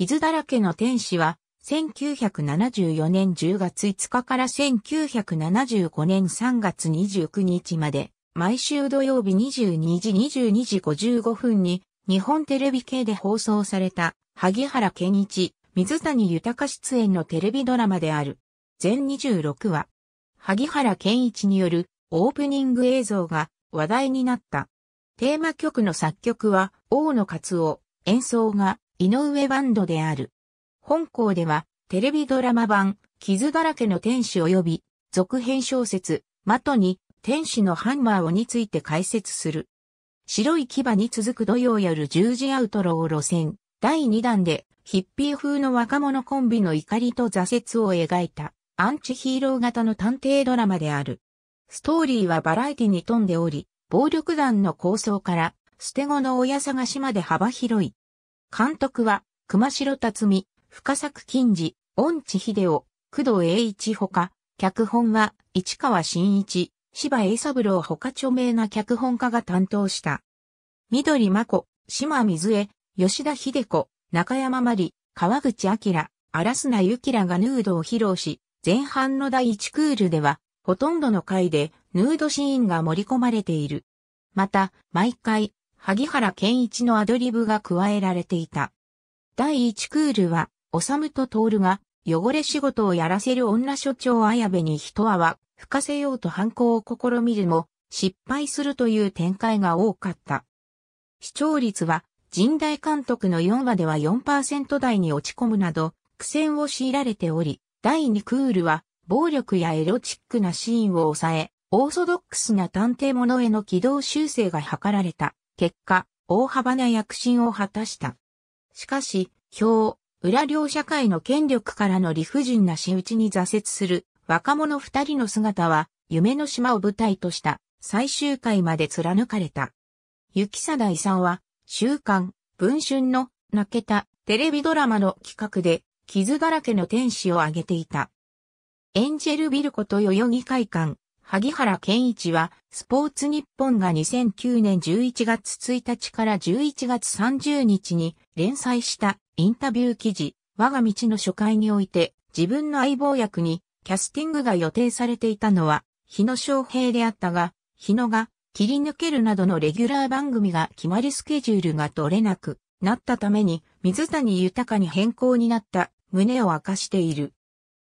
傷だらけの天使は、1974年10月5日から1975年3月29日まで、毎週土曜日22時22時55分に、日本テレビ系で放送された、萩原健一、水谷豊出演のテレビドラマである。全26話。萩原健一によるオープニング映像が話題になった。テーマ曲の作曲は、大野勝夫、演奏が井上バンドである。本校では、テレビドラマ版、傷だらけの天使及び、続編小説、的に、天使のハンマーをについて解説する。白い牙に続く土曜夜十字アウトロー路線、第2弾で、ヒッピー風の若者コンビの怒りと挫折を描いた、アンチヒーロー型の探偵ドラマである。ストーリーはバラエティに富んでおり、暴力団の構想から、捨て子の親探しまで幅広い。監督は、熊代辰巳、深作金次、恩地秀夫、工藤栄一ほか、脚本は、市川新一、芝栄三郎ほか著名な脚本家が担当した。緑真子、島水江、吉田秀子、中山真理、川口明、荒砂幸きらがヌードを披露し、前半の第1クールでは、ほとんどの回でヌードシーンが盛り込まれている。また、毎回、萩原健一のアドリブが加えられていた。第1クールは、おさむとトールが、汚れ仕事をやらせる女所長綾部に一泡、吹かせようと犯行を試みるも、失敗するという展開が多かった。視聴率は、神代監督の4話では4%台に落ち込むなど、苦戦を強いられており、第2クールは、暴力やエロチックなシーンを抑え、オーソドックスな探偵物への軌道修正が図られた。結果、大幅な躍進を果たした。しかし、表、裏両社会の権力からの理不尽な仕打ちに挫折する若者二人の姿は、夢の島を舞台とした最終回まで貫かれた。雪貞さんは、週刊、文春の泣けたテレビドラマの企画で、傷だらけの天使を挙げていた。エンジェル・ビルコと代々木会館、萩原健一は、スポーツ日本が2009年11月1日から11月30日に連載したインタビュー記事、我が道の初回において、自分の相棒役にキャスティングが予定されていたのは、日野翔平であったが、日野が切り抜けるなどのレギュラー番組が決まりスケジュールが取れなくなったために、水谷豊に変更になった胸を明かしている。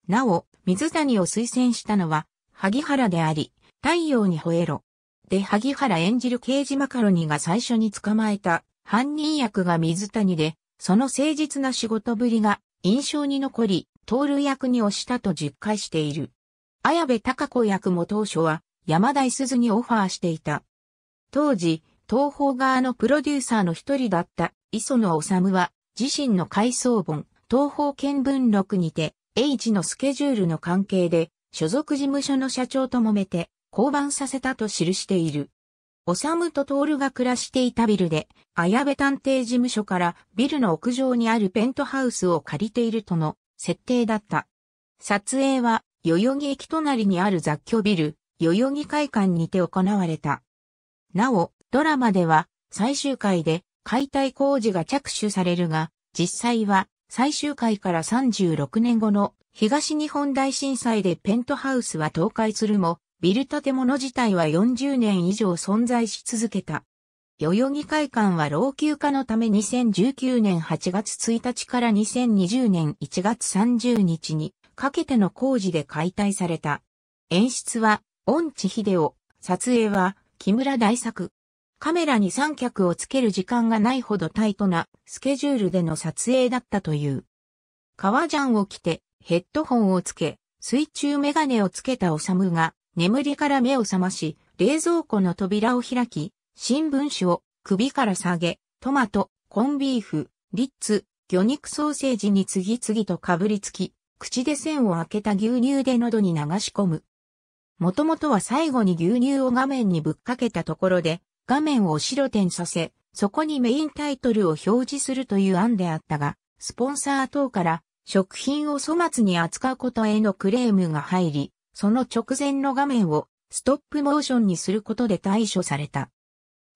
なお、水谷を推薦したのは、萩原であり、太陽に吠えろ。で萩原演じる刑事マカロニが最初に捕まえた犯人役が水谷で、その誠実な仕事ぶりが印象に残り、トール役に推したと実感している。綾部隆子役も当初は山田鈴にオファーしていた。当時、東方側のプロデューサーの一人だった磯野治は自身の回想本、東方見聞録にて、H のスケジュールの関係で所属事務所の社長と揉めて、降板させたと記している。おさむとトールが暮らしていたビルで、綾部探偵事務所からビルの屋上にあるペントハウスを借りているとの設定だった。撮影は、代々木駅隣にある雑居ビル、代々木会館にて行われた。なお、ドラマでは、最終回で解体工事が着手されるが、実際は、最終回から36年後の東日本大震災でペントハウスは倒壊するも、ビル建物自体は40年以上存在し続けた。代々木会館は老朽化のため2019年8月1日から2020年1月30日にかけての工事で解体された。演出は、恩地秀夫、撮影は、木村大作。カメラに三脚をつける時間がないほどタイトなスケジュールでの撮影だったという。革ジャンを着てヘッドホンをつけ、水中メガネをつけたおさむが、眠りから目を覚まし、冷蔵庫の扉を開き、新聞紙を首から下げ、トマト、コンビーフ、リッツ、魚肉ソーセージに次々とかぶりつき、口で線を開けた牛乳で喉に流し込む。もともとは最後に牛乳を画面にぶっかけたところで、画面を白点させ、そこにメインタイトルを表示するという案であったが、スポンサー等から食品を粗末に扱うことへのクレームが入り、その直前の画面をストップモーションにすることで対処された。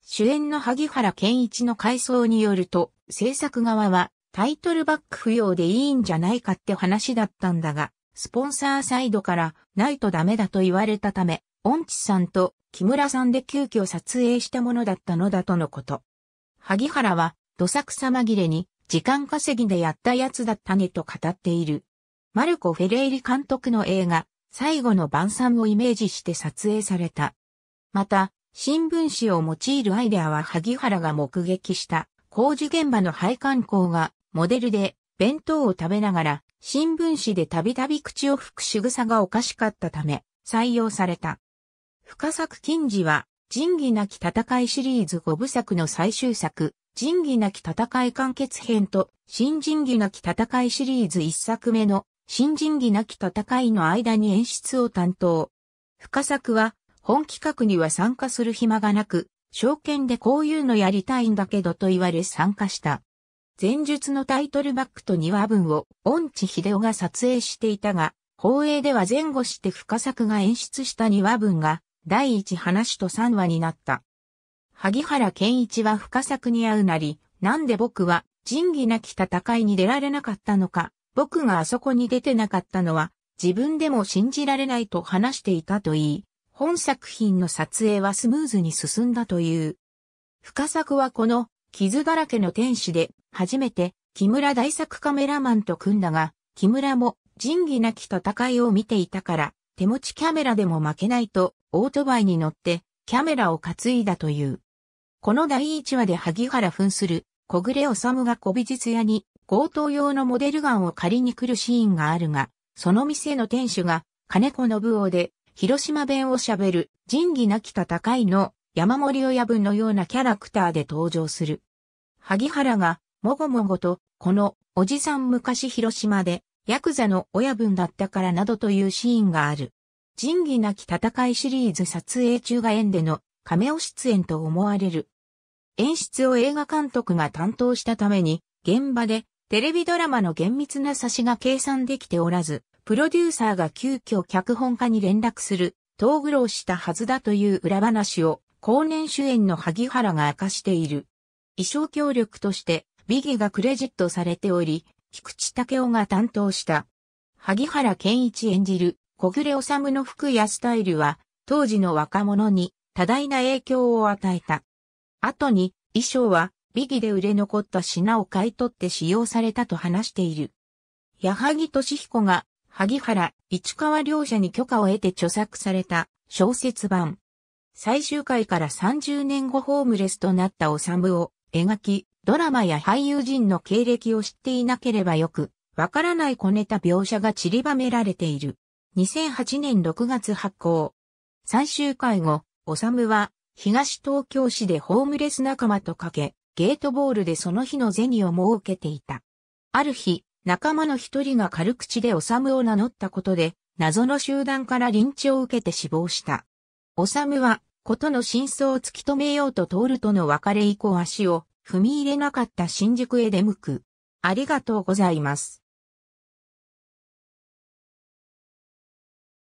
主演の萩原健一の回想によると、制作側はタイトルバック不要でいいんじゃないかって話だったんだが、スポンサーサイドからないとダメだと言われたため、音痴さんと木村さんで急遽撮影したものだったのだとのこと。萩原は、どさくさ紛れに時間稼ぎでやったやつだったねと語っている。マルコ・フェレイリ監督の映画、最後の晩餐をイメージして撮影された。また、新聞紙を用いるアイデアは萩原が目撃した工事現場の配管工がモデルで弁当を食べながら新聞紙でたびたび口を拭く仕草がおかしかったため採用された。深作金次は仁義なき戦いシリーズ5部作の最終作仁義なき戦い完結編と、新仁義なき戦いシリーズ1作目の、新仁義なき戦いの間に演出を担当。深作は、本企画には参加する暇がなく、証券でこういうのやりたいんだけどと言われ参加した。前述のタイトルバックと2話分を、音地秀夫が撮影していたが、放映では前後して深作が演出した2話分が、第1話と3話になった。萩原健一は深作に会うなり、なんで僕は仁義なき戦いに出られなかったのか、僕があそこに出てなかったのは自分でも信じられないと話していたといい、本作品の撮影はスムーズに進んだという。深作はこの傷だらけの天使で初めて木村大作カメラマンと組んだが、木村も仁義なき戦いを見ていたから、手持ちキャメラでも負けないと、オートバイに乗って、キャメラを担いだという。この第1話で萩原扮する小暮治が古美術屋に強盗用のモデルガンを借りに来るシーンがあるが、その店の店主が金子信夫で広島弁を喋る仁義なき戦いの山森親分のようなキャラクターで登場する。萩原がもごもごとこのおじさん昔広島でヤクザの親分だったからなどというシーンがある。仁義なき戦いシリーズ撮影中が縁での亀尾出演と思われる演出を映画監督が担当したために、現場でテレビドラマの厳密な差しが計算できておらず、プロデューサーが急遽脚本家に連絡する、東苦労したはずだという裏話を、後年主演の萩原が明かしている。衣装協力として、ビギがクレジットされており、菊池武雄が担当した。萩原健一演じる小暮治の服やスタイルは、当時の若者に多大な影響を与えた。後に衣装は美儀で売れ残った品を買い取って使用されたと話している。矢萩敏彦が萩原、市川両者に許可を得て著作された小説版。最終回から30年後ホームレスとなったおさむを描き、ドラマや俳優陣の経歴を知っていなければよく、わからない小ネタ描写が散りばめられている。2008年6月発行。最終回後、おさむは東東京市でホームレス仲間とかけ、ゲートボールでその日の銭を設けていた。ある日、仲間の一人が軽口でおさむを名乗ったことで、謎の集団から臨地を受けて死亡した。おさむは、ことの真相を突き止めようと通るとの別れ以降足を踏み入れなかった新宿へ出向く。ありがとうございます。